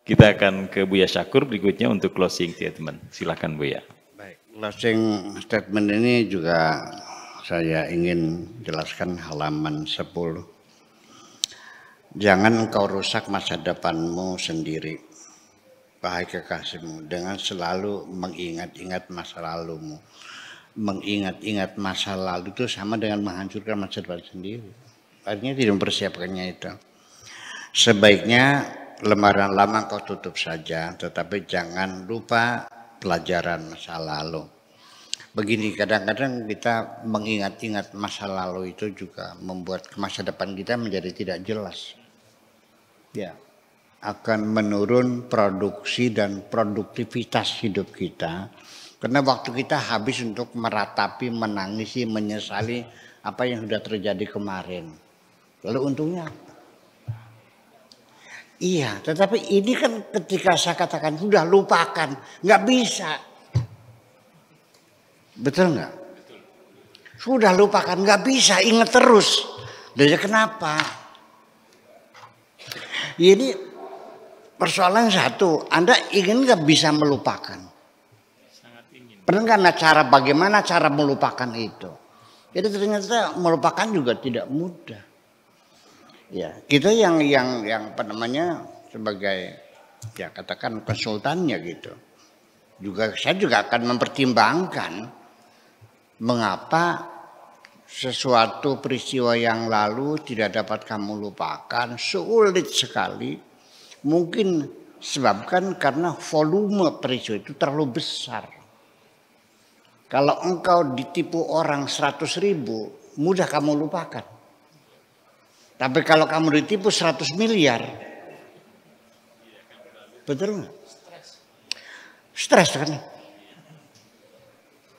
Kita akan ke Buya Syakur berikutnya untuk closing statement. Silakan Buya. Baik, closing statement ini juga saya ingin jelaskan halaman 10. Jangan engkau rusak masa depanmu sendiri, wahai kekasihmu, dengan selalu mengingat-ingat masa lalumu. Mengingat-ingat masa lalu itu sama dengan menghancurkan masa depan sendiri. Artinya tidak mempersiapkannya itu. Sebaiknya lembaran lama kau tutup saja, tetapi jangan lupa pelajaran masa lalu. Begini, kadang-kadang kita mengingat-ingat masa lalu itu juga membuat masa depan kita menjadi tidak jelas. Ya, akan menurun produksi dan produktivitas hidup kita karena waktu kita habis untuk meratapi, menangisi, menyesali apa yang sudah terjadi kemarin. Lalu untungnya apa? Iya, tetapi ini kan ketika saya katakan sudah lupakan, nggak bisa. Betul nggak? Sudah lupakan, nggak bisa, ingat terus. Jadi ya kenapa? Ini persoalan satu, Anda ingin nggak bisa melupakan. Pernah karena cara bagaimana cara melupakan itu. Jadi ternyata melupakan juga tidak mudah. Ya, kita yang yang yang apa namanya sebagai ya katakan konsultannya gitu. Juga saya juga akan mempertimbangkan mengapa sesuatu peristiwa yang lalu tidak dapat kamu lupakan, sulit sekali. Mungkin sebabkan karena volume peristiwa itu terlalu besar. Kalau engkau ditipu orang seratus ribu, mudah kamu lupakan. Tapi kalau kamu ditipu 100 miliar, betul nggak? Stres kan?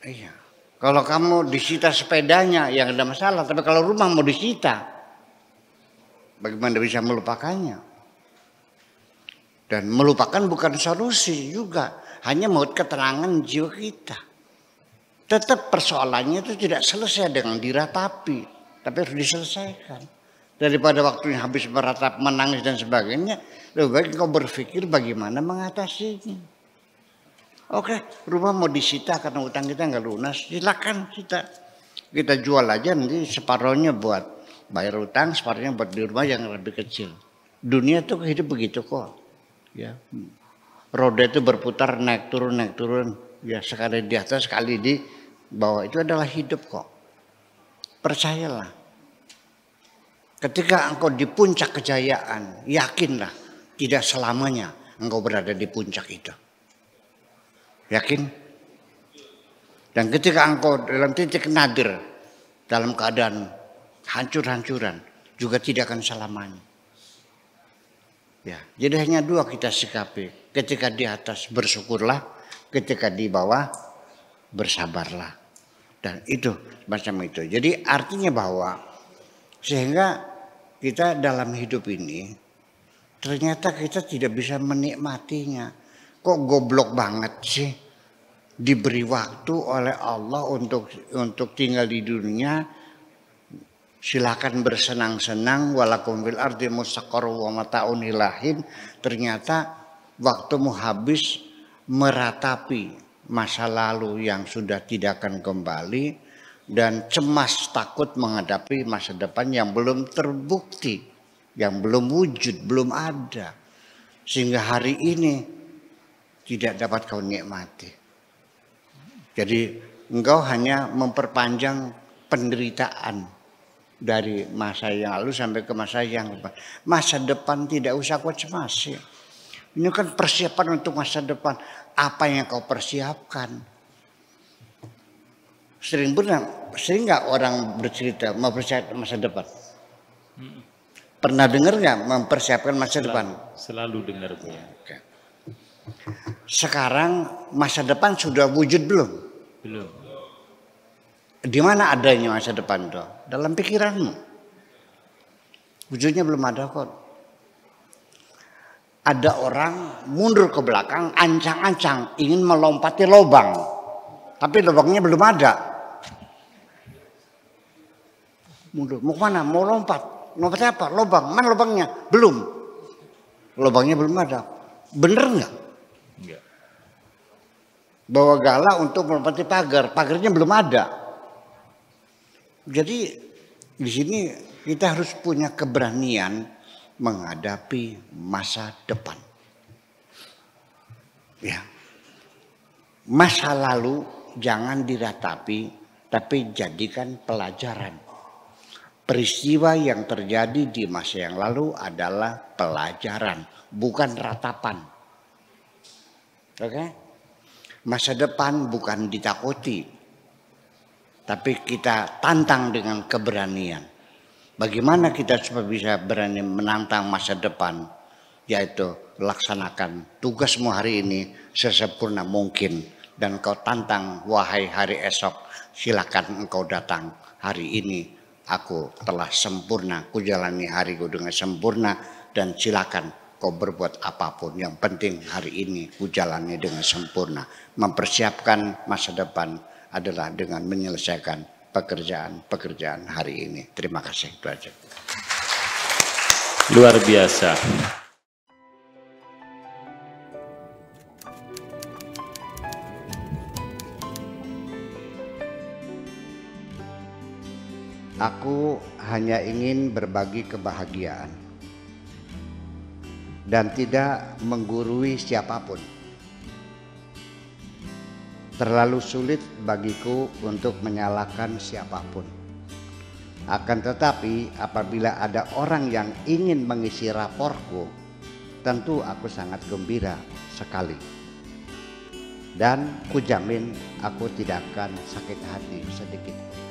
Iya. Kalau kamu disita sepedanya yang ada masalah, tapi kalau rumah mau disita, bagaimana bisa melupakannya? Dan melupakan bukan solusi juga, hanya mau keterangan jiwa kita. Tetap persoalannya itu tidak selesai dengan diratapi, tapi harus diselesaikan daripada waktunya habis meratap, menangis dan sebagainya, lebih baik kau berpikir bagaimana mengatasinya. Oke, rumah mau disita karena utang kita nggak lunas, silakan kita kita jual aja nanti separohnya buat bayar utang, separohnya buat di rumah yang lebih kecil. Dunia tuh hidup begitu kok, ya. Hmm. Roda itu berputar naik turun naik turun, ya sekali di atas sekali di bawah itu adalah hidup kok. Percayalah Ketika engkau di puncak kejayaan, yakinlah tidak selamanya engkau berada di puncak itu. Yakin? Dan ketika engkau dalam titik nadir, dalam keadaan hancur-hancuran, juga tidak akan selamanya. Ya, jadi hanya dua kita sikapi. Ketika di atas bersyukurlah, ketika di bawah bersabarlah. Dan itu macam itu. Jadi artinya bahwa sehingga kita dalam hidup ini ternyata kita tidak bisa menikmatinya. Kok goblok banget sih diberi waktu oleh Allah untuk untuk tinggal di dunia silakan bersenang-senang walakum fil ardi mustaqarru wa mata'un ilahin ternyata waktumu habis meratapi masa lalu yang sudah tidak akan kembali dan cemas takut menghadapi masa depan yang belum terbukti, yang belum wujud, belum ada. Sehingga hari ini tidak dapat kau nikmati. Jadi engkau hanya memperpanjang penderitaan dari masa yang lalu sampai ke masa yang depan. Masa depan tidak usah kau ya. Ini kan persiapan untuk masa depan. Apa yang kau persiapkan? sering pernah sering nggak orang bercerita mempersiapkan masa depan hmm. pernah dengar nggak mempersiapkan masa selalu, depan selalu dengar bu ya. sekarang masa depan sudah wujud belum belum di mana adanya masa depan tuh dalam pikiranmu wujudnya belum ada kok ada orang mundur ke belakang ancang-ancang ingin melompati lubang tapi lubangnya belum ada mundur. Mau kemana? Mau lompat. Lompatnya apa? Lobang. Mana lobangnya? Belum. Lobangnya belum ada. Bener nggak? Enggak. Bawa gala untuk melompati pagar. Pagarnya belum ada. Jadi di sini kita harus punya keberanian menghadapi masa depan. Ya. Masa lalu jangan diratapi tapi jadikan pelajaran peristiwa yang terjadi di masa yang lalu adalah pelajaran, bukan ratapan. Oke? Okay? Masa depan bukan ditakuti, tapi kita tantang dengan keberanian. Bagaimana kita supaya bisa berani menantang masa depan, yaitu laksanakan tugasmu hari ini sesempurna mungkin dan kau tantang wahai hari esok silakan engkau datang hari ini aku telah sempurna, ku jalani hariku dengan sempurna dan silakan kau berbuat apapun. Yang penting hari ini ku jalani dengan sempurna. Mempersiapkan masa depan adalah dengan menyelesaikan pekerjaan-pekerjaan hari ini. Terima kasih. Itu Luar biasa. Aku hanya ingin berbagi kebahagiaan dan tidak menggurui siapapun. Terlalu sulit bagiku untuk menyalahkan siapapun. Akan tetapi, apabila ada orang yang ingin mengisi raporku, tentu aku sangat gembira sekali. Dan kujamin aku tidak akan sakit hati sedikit.